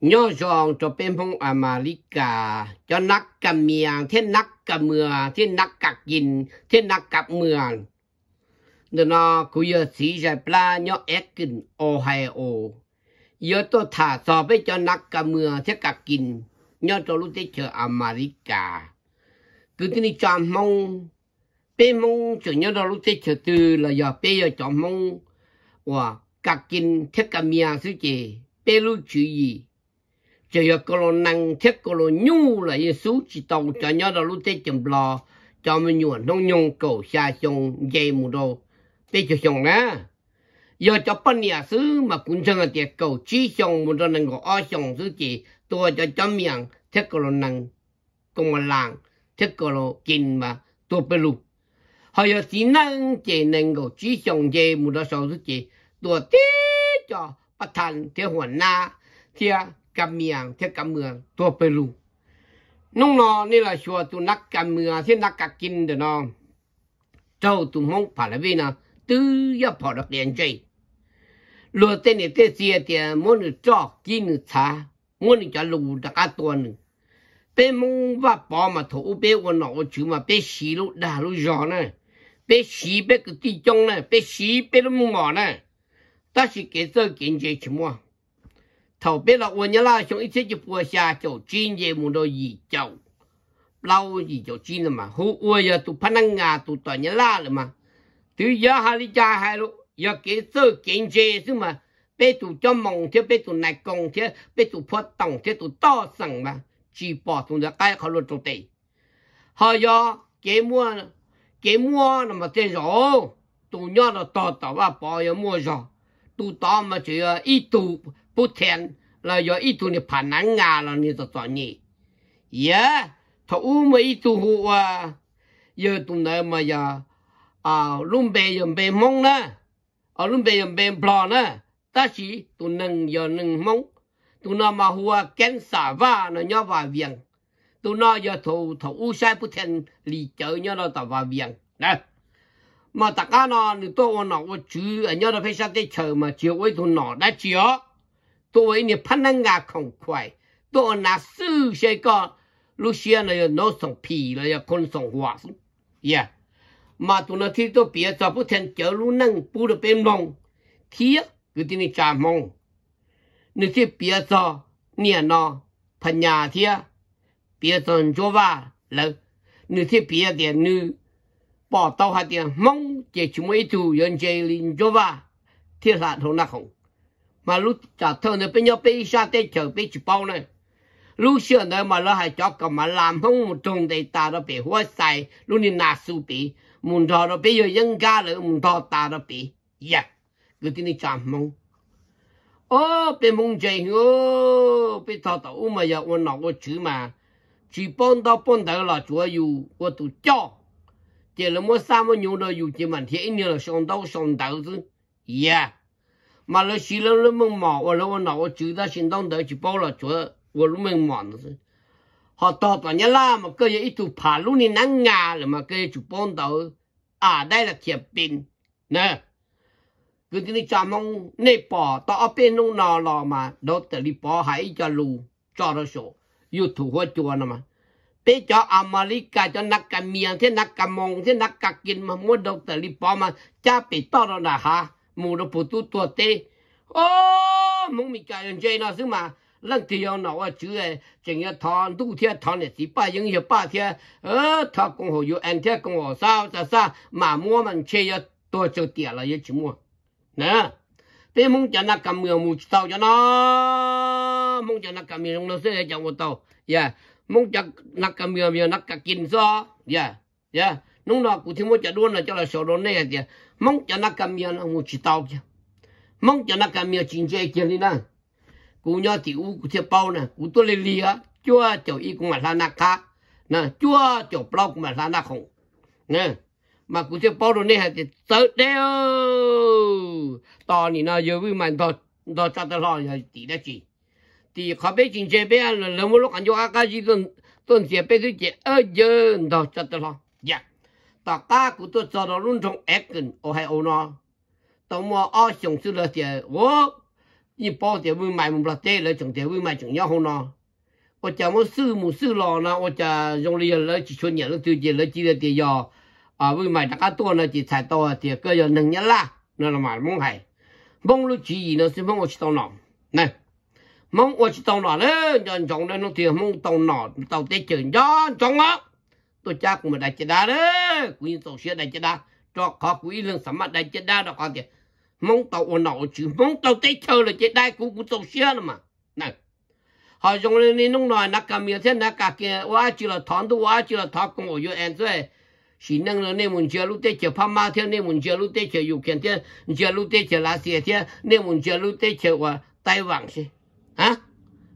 nhớ dòng cho bên phong America cho nắc cầm miệng thế nắc cầm mưa thế nắc cặp gìn thế nắc cặp mưa nên nó cứ giờ xí giải pla nhớ Ekin Ohio giờ tôi thả so với cho nắc cầm mưa thế cặp gìn nhớ cho lúc thế chờ America cứ thế này cho mong bên mong chủ nhớ đó lúc thế chờ từ là giờ bây giờ cho mong và cặp gìn thế cặp miệng suy chị bên lúc chú ý cho có cô lo năng thiết cô lo nhu là yên số chỉ tàu cho nhớ là lúc tết chậm lo cho mình nhuận nông nhung cầu xa sông dây mù đồ tết cho xong nè giờ cho bên nhà xứ mà cũng chẳng là tiệt cầu chỉ sông một đồ năng có ở sông xứ chỉ tôi cho chấm miệng thiết cô lo năng công an làng thiết cô kinh mà tôi bê lục họ giờ chỉ năng chỉ năng cầu chỉ sông dây mù đồ sông xứ chỉ tôi tết cho bắt thành thiết hoàn na thiết กับเมียงเที่ยกับเมืองตัวเปรูนุ่งนอนนี่แหละชัวตุนักการเมืองที่นักกักกินเดนอนเจ้าตุมงผ่าลวปนะตื้อยาพอดเปลี่ยนใจลัวเต้นเตเสียเตียมันจอกินชามันจะลูตกกะตัวหนึ่งเป็นมึงว่าปอมาถูเป็นวันหนอชื่อมาเป็นสีลูกดาลูกยอนะเป็นสีเป็นกฏิจงนะเป็นสีเป็นิเกหมอนะ但是给ชิมวะ头别了我伢啦，像一切就播下就今夜木到一九，老一九今了嘛，好我呀都怕那啊都到伢啦了嘛，都要哈里家还了，要给做经济是嘛，别都叫忙些，别都来工些，别都破动些，都到省嘛，只把从这该考虑做对，好呀，给么给么那么这肉，都伢了到到啊，包也么肉，都到么就要一度。不甜了要一度你怕难牙了你就找你，耶，他乌么一度胡啊，有度那么呀啊，龙背用背蒙呢，啊龙背用背不呢，但是都能要能蒙，都那么胡啊干啥吧那要把病，都那要头头乌晒不甜里头要那打把病来。mà tất cả nó, nó tôi nó chú, anh nhớ là phải sao để chờ mà chiều ấy tụi nó đã chiều. ตัวเนี่ยพนักงานของควายตัวน่าซู้ใช่ก็ลูกเสียเนี่ยน้องส่งผีเลยคนส่งหัวสุเย่มาตัวนาที่ตัวเปียจะพูดแทนเจอรู้นั่งปูดเป็นนองเทียคือทีนีจามองนี่ที่เปียจะเนี่ยนอพญาเทียเปียจะจัวว่าแล้วนี่ที่เปียเดียนี่ปอเต้าหาเดียมองเจ้าชิมวยจูยันเจลินจัวว่าทีย่หลานของนักของ mà lúc trả thơ nữa bây giờ bây xa tê chờ bây chụp bao này lúc xưa nữa mà nó hay cho cầm mà làm không một trùng thì ta nó bị hoa xài lúc này nà su bị muốn thọ nó bây giờ nhân ca nữa muốn thọ ta nó bị dạ cứ tin đi chạm mong ô bị mong chạy ô bị thọ tàu mà giờ ôn nào có chữ mà chỉ bón đó bón đó là chúa yêu của tụ cho chỉ là mỗi sao mà nhiều đó yêu chỉ mình thấy như là sống đâu sống đâu chứ yeah dạ. 马来西亚人们嘛，我了我那我就在新东头去包了做，我路们嘛那是，好到半夜啦嘛，个月一度爬路你难啊了嘛，个月就搬到啊带了铁饼呢，个给你咱们那包到阿边弄那了嘛，到这里包还一条路找到手，有土货做了嘛。ไปจออเมริกาจอนักการเมืองที่นักการมองที่นักการกินมาหมดดอกเตอร์ลิปอมาจะปิดต้อนนะฮะ mù nó phụ tu tua tê ô mông mình cài anh chơi nó xứ mà lần thì ông nó chứ chẳng nhớ thon tu thiệt thằng này chỉ ba những hiệp ba thiệt ờ thằng công hồ yêu anh thiệt công hồ sao sao sao mà mua mình chơi cho tôi chơi tiền là chỉ mua nè thế mông cho nó cầm người mù tàu cho nó mông cho nó dạ. cầm người nó sẽ cho một tàu yeah mông cho nó cầm người nó cầm kinh so, yeah yeah nung nó cũng thêm một chả luôn là cho là sổ đồn này kìa à, dạ mong cho nó cầm miệng nó ngủ chỉ tao kia mong cho nó cầm miệng chính chế kia đi nè cú nhớ thì u cú thiệp bao nè cú tôi lên lìa chúa chỗ y cũng mà là nạc khác nè chúa chỗ bao cũng mà là nạc không nè mà cú thiệp bao rồi nè thì tới đeo to thì nó giờ với mình thôi đó cho tôi lo rồi tí đã chỉ thì khó bế chính chế bé là lớn một lúc anh cho ác gì tôn tuần chế bé thứ chế ở giờ đó cho tôi lo dạ ta ta cũng tôi cho nó luôn trong ép gần ô hay ô nó tao mua ô xong xưa là tiền, ô như bao tiền vui mày một là tê là chẳng tiền vui mày chẳng nhau không nó ô chả mua sư mua sư lò nó ô chả dùng liền lấy chỉ chuyên nhận nó tiêu diệt lấy chỉ là tiền giờ à vui mày đã cá to nó chỉ xài to thì cơ giờ nâng nhá la nó là mà mong hay mong lúc chỉ gì nó sẽ mong ô chỉ tao nọ này mong ô chỉ tao nọ đấy nhận chồng đấy nó thì mong tao nọ tao tê chửi gió chồng á tôi cha cũng mà đại chết đá đó, quý sầu xe đại chết đá cho có quý lương sắm mặt đại chết đá đó con thì mong tàu ổn nọ chứ mong tàu tây chờ là chết đai của cũng sầu xe rồi mà này họ dùng lên nên nông nói nắc cả miệng thế nắc cả kia quá chỉ là thon tu quá chỉ là thọ cũng ở dưới anh rồi chỉ nâng lên nên muốn chơi lúc tết chơi phàm ma thế nên muốn chơi lúc tết chơi dục kiện thế chơi lúc tết chơi lá xì thế nên muốn chơi lúc tết chơi qua tay vàng thế hả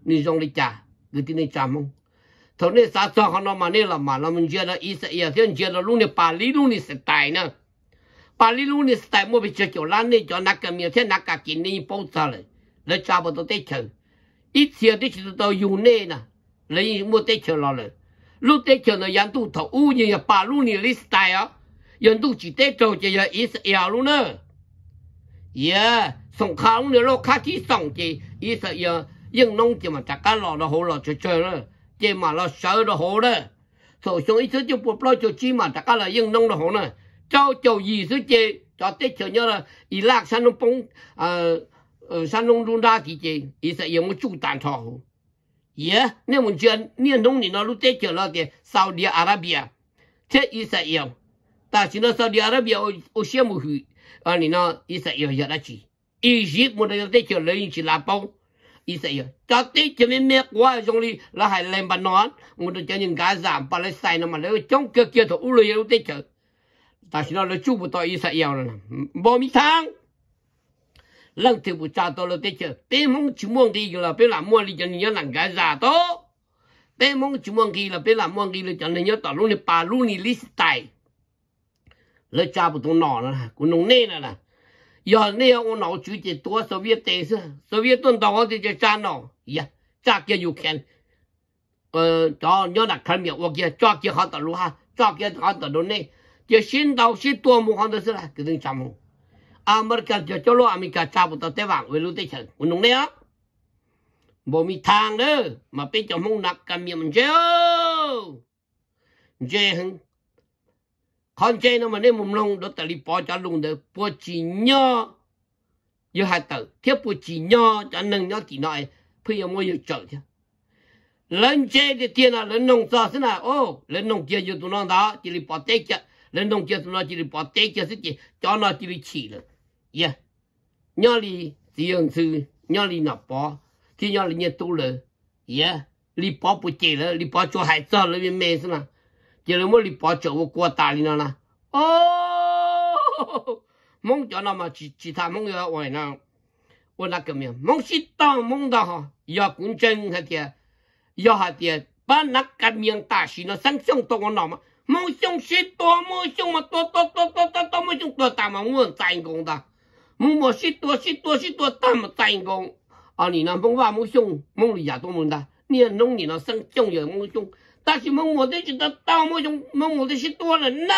nên dùng đi trả cứ tin đi trả mong 头呢啥装好了嘛？你了嘛？那么觉得意思也像觉得路呢，巴黎路呢是带呢，巴黎路呢是带，莫被叫叫烂呢，叫那个明天那个今年爆炸了，那差不多得球，一球得球到有内呢，人莫得球了了，路得球呢，人都头乌人要巴路呢里是带啊，人都只得做就要意思要路呢，耶，送卡路呢，落卡去送去，意思要应弄就嘛，大家落了好了就这了。chỉ mà là sợ đồ hồ đó thổ xuống ít thứ chứ buộc lo cho chi mà tất cả là yên nông đồ hồ này cho cháu gì thứ chế cho tết chờ nhớ là ít lạc san nông bông à, ờ, ờ, san nông run ra kỳ chế ý sẽ yên một chút tàn thọ hồ yeah nếu muốn chuyện niên nông thì nó lúc tết chờ lo thì Saudi Arabia thế ít sẽ yên ta chỉ nó Saudi Arabia ô xem một hủy à nó ít sẽ yên giờ đã ít Egypt một đời tết chờ lấy chỉ là bông Israel à? cho tí chỉ mình mẹ quá trong đi là hay lên bàn nón một đứa cho những gái giảm Palestine nó mà lấy trong kia kia thôi ulu yêu tết chờ ta chỉ nói là chú bộ tôi Israel là bom mi thang lần thứ bộ cha là tết chờ tê mong chú mong đi là bên làm mua đi cho những nàng gái già to tê mong chú mong đi là bên làm mua đi là cho những tao luôn đi pa luôn đi list tài lấy cha bộ tôi nọ là cũng nông nê là 要那样我老主席多少别得是，少别蹲到我这就站了，呀，咋个又看，呃，找要那看面，我给咋个好的路哈，咋个好的路呢？这新到是多么好的事了，给人讲么？阿门个就叫罗阿米个差不多得往为路得成，我弄的啊，没米汤了，嘛别叫蒙那干面么叫，这很。con chơi nó mà nên mùng lông đó ta đi bỏ cho lùng được bỏ chỉ nhớ giờ hai tờ thiếu bỏ chỉ nhớ cho nâng nhớ chỉ nói bây giờ mỗi giờ chờ chứ lần chơi thì tiền là lần nông sao xin nào ô lần nông chơi giờ tụi nó đó chỉ đi bỏ tết chứ lần nông chơi tụi nó chỉ đi bỏ tết chứ thế chứ cho nó chỉ đi chỉ rồi yeah dạ. nhớ đi tiền sư nhớ đi nạp bỏ thì nhớ đi nhớ tu rồi yeah đi bỏ bỏ chỉ rồi đi bỏ cho hai sao rồi mẹ thế nào 叫你莫离包叫，我哥打你了啦！哦，梦着了么其其他梦要我那我那个命梦是多梦的哈，要管真哈的，要哈的，把那个命大事呢，想想多我难嘛？梦想是多梦想嘛，多多多多多梦想多大嘛？我成功哒！没梦是多是多是多大嘛？成功！啊，你那梦话梦想梦里也多梦的，你也弄你那生重要梦想。大是梦我的觉得到那中梦我的是多人呐，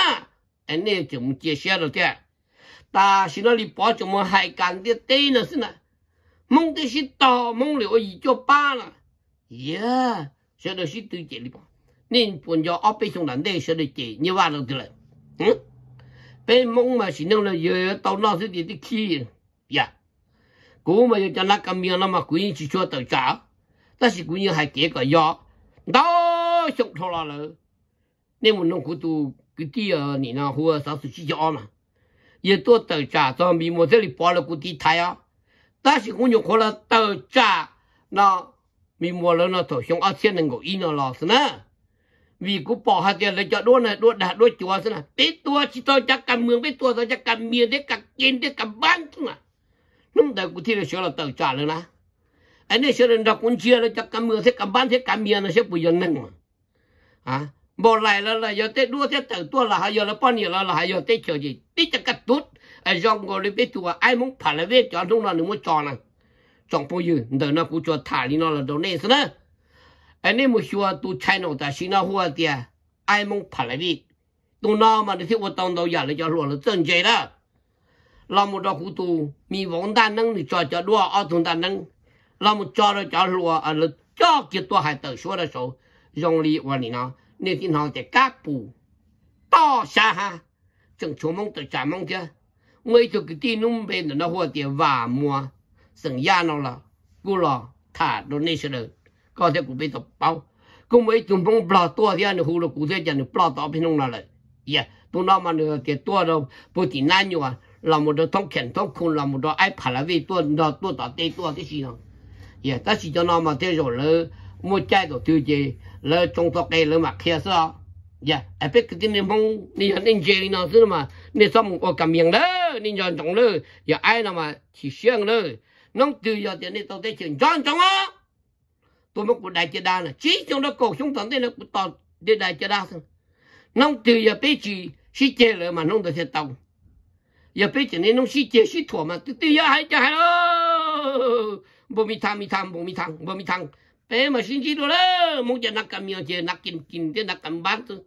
哎，那怎么接下了的？大是那里把怎么还干的，对了是呢，梦的是多，梦了也就罢了。呀，晓得是对这里吧？你本着阿伯兄弟晓得几？你话了的了，嗯，被梦嘛是弄了要到那时候的去呀。哥们有像那个苗那么姑娘去做到家，但是姑娘还给个药，到。要想出来了，那么弄苦都个地啊，你那或啥时去家嘛，也多豆渣，装逼我这里包了个地台啊，但是我用可能豆渣那咪莫了那头像二千能够一那老师呢，vì cũng bỏ hạt tiền cho đua này đua đã đua chúa thế này biết tua chỉ tôi chắc cầm mương biết tua tôi miếng để cầm kiến để cầm bán lúc đầu cũng thi là sửa là tờ rồi nè anh ấy sửa là đọc cũng chia là chắc mương thế cầm bán miếng nó sẽ bùi dân năng อะบ่ไหลแล้วละยอดเต้ดูเต้ต่ตัวละหายอดละป้อนยอละหายอดเต้เฉยติจะกระตุ้ดไอ้จองกอลิเปตัวไอ้มึงผ่านละเวจอนทุ่งนอนหนึ่งมุนจอนังจองปูยืนเดินนะกูจอถ่ายนี่นอนละโดนเนสนะไอ้นี่มึงชัวตัวชายนอแต่ชินาหัวเตียไอ้มึงผ่านละเวจตัวนอมันที่ว่าตองเราอยากเลยจะหลวนเล้วจนใจละเราหมดดอกกูตูมีหวงด้านนั้งหรือจอจะด้วยอ้อตรงด้านนั้งเราหมดจอเราจะหลวนอ่ะเล้จอเกี่ยวตัวหายเต๋อชัวร์ได้สู่用力我你呢，你今后得加补，到啥哈？正出门都咱们去，我就给地弄边的那货的瓦么，剩下了了，够了，他都那些了，搞得古被都包，跟我中风不老多天的葫芦骨头讲的不老多皮弄了了，也都那么的给多的不挺难用啊，那么多通肯通空，那么多爱爬了位多多多打对多这些呢，也但是叫那么这种人，我再都纠结。了中作给了嘛开始啊，呀，哎别跟你蒙，你要认真呢是嘛，你怎么我感应了，你要懂了，要爱了嘛，去想了，侬都要点你到底请专注啊，多么古代接单了，只想到高雄当地了古到地代接单上，侬都要别去去接了嘛，侬都去到，要别去你侬去接去拖嘛，都都要还接还喽，不米汤米汤不米汤不米汤。thế mà xin chi đồ lơ muốn cho nắc cầm miệng chè nắc kín kín thế nắc cầm bát thôi